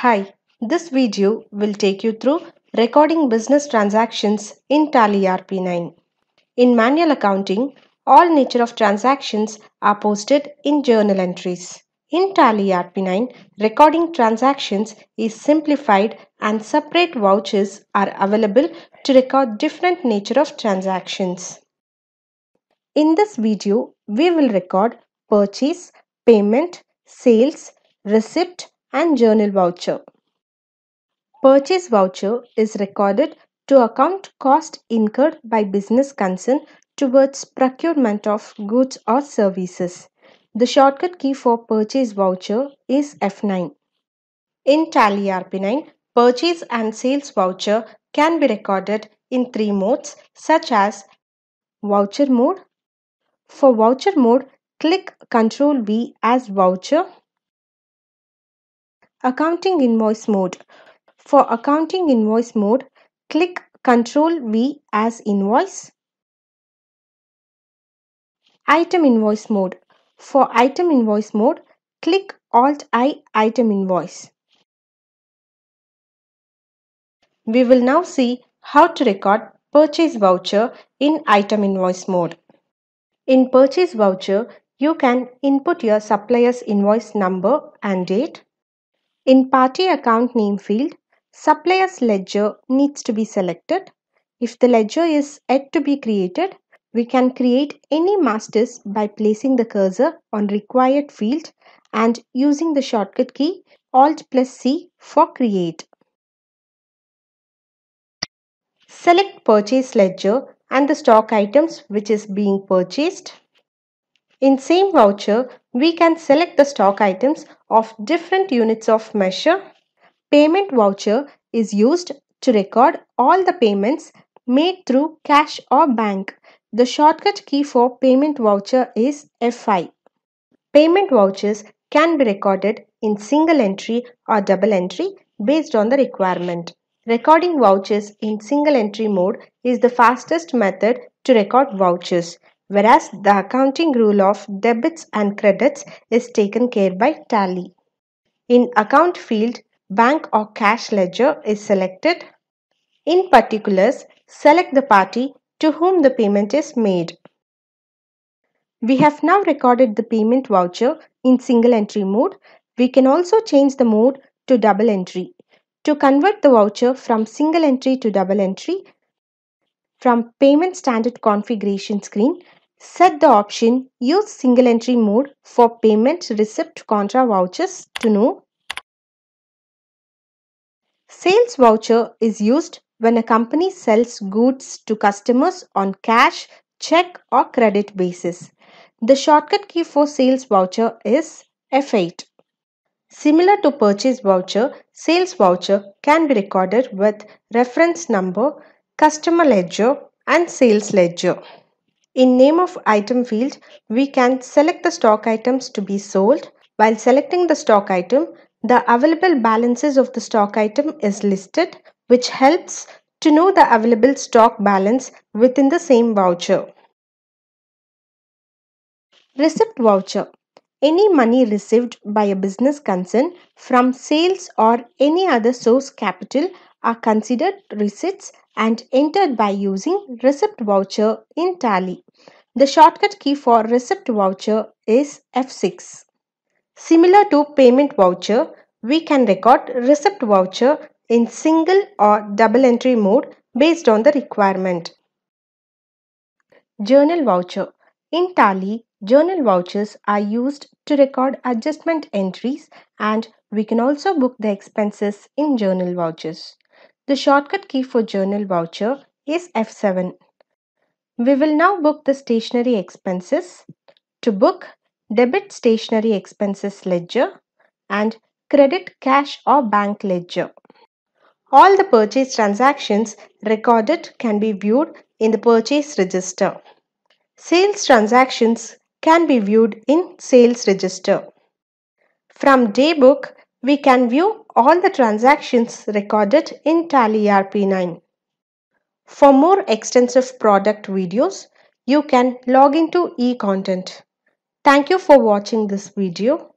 Hi, this video will take you through recording business transactions in Tally RP9. In manual accounting, all nature of transactions are posted in journal entries. In Tally RP9, recording transactions is simplified and separate vouchers are available to record different nature of transactions. In this video, we will record purchase, payment, sales, receipt, and journal voucher. Purchase voucher is recorded to account cost incurred by business concern towards procurement of goods or services. The shortcut key for purchase voucher is F9. In Tally RP9, purchase and sales voucher can be recorded in three modes such as voucher mode. For voucher mode, click Ctrl V as voucher Accounting Invoice Mode For Accounting Invoice Mode, click Ctrl V as Invoice. Item Invoice Mode For Item Invoice Mode, click Alt I Item Invoice. We will now see how to record purchase voucher in item invoice mode. In purchase voucher, you can input your supplier's invoice number and date, in party account name field, supplier's ledger needs to be selected. If the ledger is yet to be created, we can create any masters by placing the cursor on required field and using the shortcut key Alt plus C for create. Select purchase ledger and the stock items which is being purchased. In same voucher, we can select the stock items of different units of measure. Payment voucher is used to record all the payments made through cash or bank. The shortcut key for payment voucher is FI. Payment vouchers can be recorded in single entry or double entry based on the requirement. Recording vouchers in single entry mode is the fastest method to record vouchers whereas the accounting rule of debits and credits is taken care by tally. In account field, bank or cash ledger is selected. In particulars, select the party to whom the payment is made. We have now recorded the payment voucher in single entry mode. We can also change the mode to double entry. To convert the voucher from single entry to double entry, from payment standard configuration screen, Set the option Use Single Entry Mode for Payment Receipt Contra Vouchers to No. Sales voucher is used when a company sells goods to customers on cash, check or credit basis. The shortcut key for sales voucher is F8. Similar to purchase voucher, sales voucher can be recorded with reference number, customer ledger and sales ledger. In name of item field, we can select the stock items to be sold. While selecting the stock item, the available balances of the stock item is listed, which helps to know the available stock balance within the same voucher. Receipt voucher. Any money received by a business concern from sales or any other source capital are considered receipts and entered by using receipt voucher in Tally. The shortcut key for receipt voucher is F6. Similar to payment voucher, we can record receipt voucher in single or double entry mode based on the requirement. Journal voucher. In Tally, journal vouchers are used to record adjustment entries and we can also book the expenses in journal vouchers. The shortcut key for journal voucher is F7. We will now book the stationary expenses. To book, debit stationary expenses ledger and credit cash or bank ledger. All the purchase transactions recorded can be viewed in the purchase register. Sales transactions can be viewed in sales register. From daybook, we can view all the transactions recorded in Tally RP9. For more extensive product videos, you can log into eContent. Thank you for watching this video.